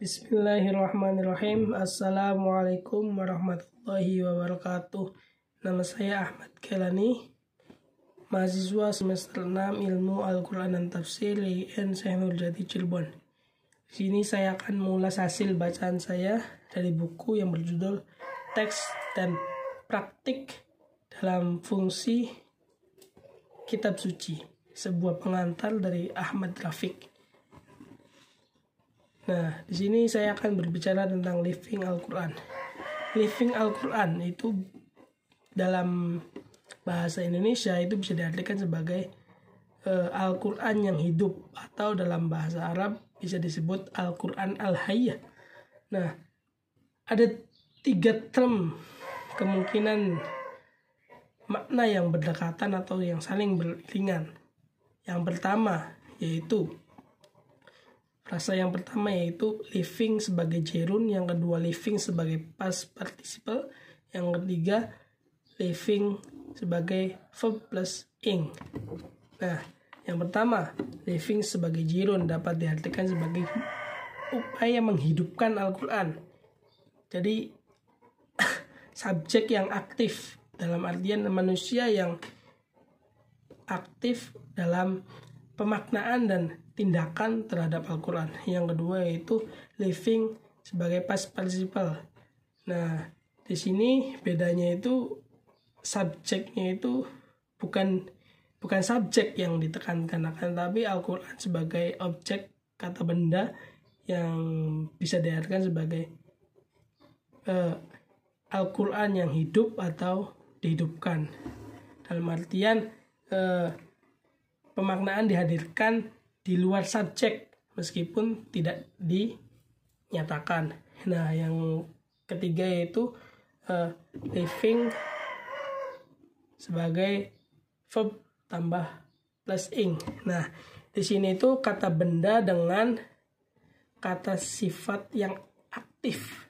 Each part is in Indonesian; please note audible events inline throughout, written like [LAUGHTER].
Bismillahirrahmanirrahim. Assalamualaikum warahmatullahi wabarakatuh. Nama saya Ahmad Kelani, mahasiswa semester 6 Ilmu Al-Quran dan Tafsir IN Sainul Jati Cirebon. Di sini saya akan mengulas hasil bacaan saya dari buku yang berjudul Teks dan Praktik dalam Fungsi Kitab Suci, sebuah pengantar dari Ahmad Rafiq. Nah, di sini saya akan berbicara tentang living Al-Qur'an. Living Al-Qur'an itu dalam bahasa Indonesia itu bisa diartikan sebagai uh, Al-Qur'an yang hidup atau dalam bahasa Arab bisa disebut Al-Qur'an Al-Hayyah. Nah, ada tiga term kemungkinan makna yang berdekatan atau yang saling berlingan. Yang pertama yaitu rasa yang pertama yaitu living sebagai gerund, yang kedua living sebagai past participle, yang ketiga living sebagai verb plus ing. Nah, yang pertama, living sebagai gerund dapat diartikan sebagai upaya menghidupkan Al-Quran. Jadi, [LAUGHS] subjek yang aktif dalam artian manusia yang aktif dalam pemaknaan dan tindakan terhadap Al-Quran. Yang kedua yaitu living sebagai past participle. Nah, di sini bedanya itu subjeknya itu bukan bukan subjek yang ditekankan akan tapi Al-Qur'an sebagai objek kata benda yang bisa diartikan sebagai uh, Al-Qur'an yang hidup atau dihidupkan. Dalam artian uh, pemaknaan dihadirkan di luar subjek meskipun tidak dinyatakan. Nah, yang ketiga yaitu uh, living sebagai verb tambah plus ing. Nah, di sini itu kata benda dengan kata sifat yang aktif.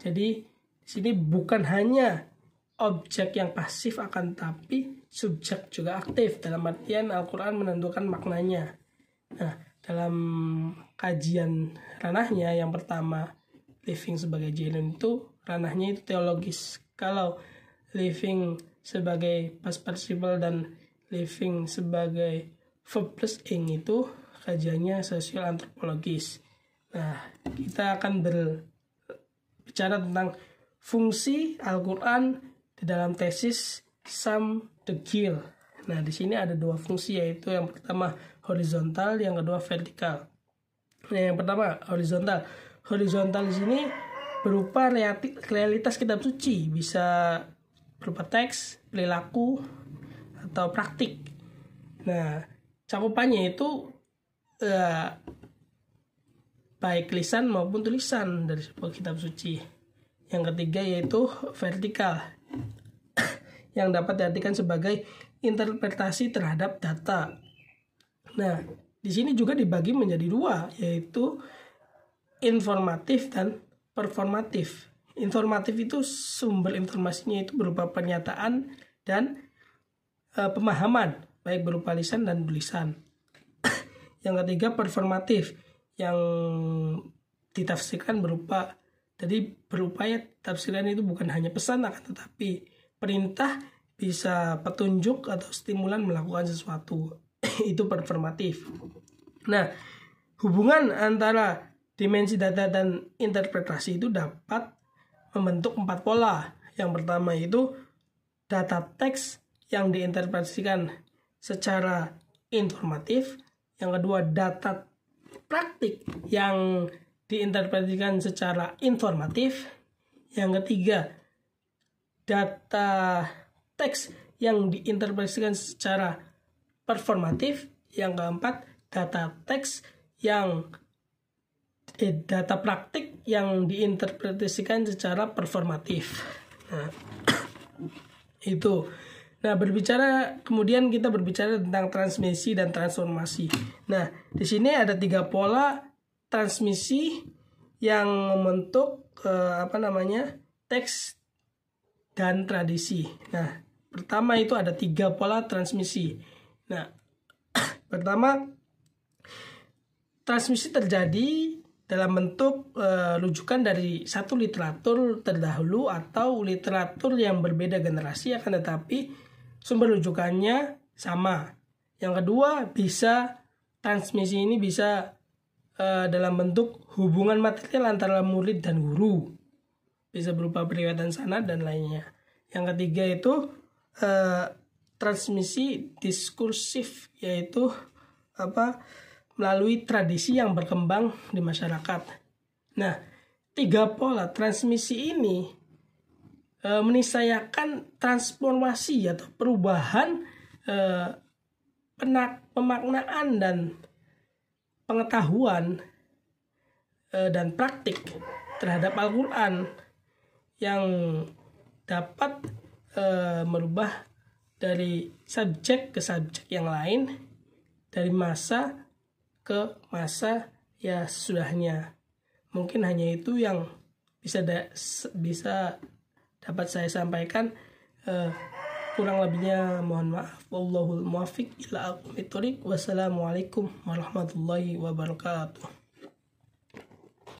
Jadi di sini bukan hanya objek yang pasif akan tapi subjek juga aktif dalam artian Al-Quran menentukan maknanya. Nah, dalam kajian ranahnya yang pertama living sebagai jailin itu ranahnya itu teologis. Kalau living sebagai past participle dan living sebagai verb plus ing itu kajiannya sosial antropologis. Nah, kita akan berbicara tentang fungsi Al-Quran di dalam tesis sum to kill. Nah, di sini ada dua fungsi yaitu yang pertama horizontal, yang kedua vertikal. Nah, yang pertama horizontal. Horizontal di sini berupa realitas kitab suci, bisa berupa teks, perilaku, atau praktik. Nah, cakupannya itu eh, baik lisan maupun tulisan dari sebuah kitab suci. Yang ketiga yaitu vertikal yang dapat diartikan sebagai interpretasi terhadap data. Nah, di sini juga dibagi menjadi dua, yaitu informatif dan performatif. Informatif itu sumber informasinya itu berupa pernyataan dan e, pemahaman, baik berupa lisan dan tulisan. [COUGHS] yang ketiga performatif yang ditafsirkan berupa jadi berupaya tafsiran itu bukan hanya pesan akan tetapi perintah bisa petunjuk atau stimulan melakukan sesuatu. [CLEARS THROAT] itu performatif. Nah, hubungan antara dimensi data dan interpretasi itu dapat membentuk empat pola. Yang pertama itu data teks yang diinterpretasikan secara informatif. Yang kedua data praktik yang diinterpretasikan secara informatif. Yang ketiga data teks yang diinterpretasikan secara performatif. Yang keempat, data teks yang eh, data praktik yang diinterpretasikan secara performatif. Nah, [COUGHS] itu. Nah, berbicara kemudian kita berbicara tentang transmisi dan transformasi. Nah, di sini ada tiga pola transmisi yang membentuk eh, apa namanya? teks dan tradisi. Nah, pertama itu ada tiga pola transmisi. Nah, [CLEARS THROAT] pertama transmisi terjadi dalam bentuk e, rujukan dari satu literatur terdahulu atau literatur yang berbeda generasi akan tetapi sumber rujukannya sama. Yang kedua bisa transmisi ini bisa e, dalam bentuk hubungan material antara murid dan guru bisa berupa periwayatan sana dan lainnya. Yang ketiga itu uh, transmisi diskursif yaitu apa melalui tradisi yang berkembang di masyarakat. Nah, tiga pola transmisi ini e, menisayakan transformasi atau perubahan e, penak, pemaknaan dan pengetahuan e, dan praktik terhadap Al-Qur'an yang dapat e, merubah dari subjek ke subjek yang lain dari masa ke masa ya sudahnya mungkin hanya itu yang bisa da bisa dapat saya sampaikan e, kurang lebihnya mohon maaf wallahul muwafiq ila aqwamit thoriq wassalamualaikum warahmatullahi wabarakatuh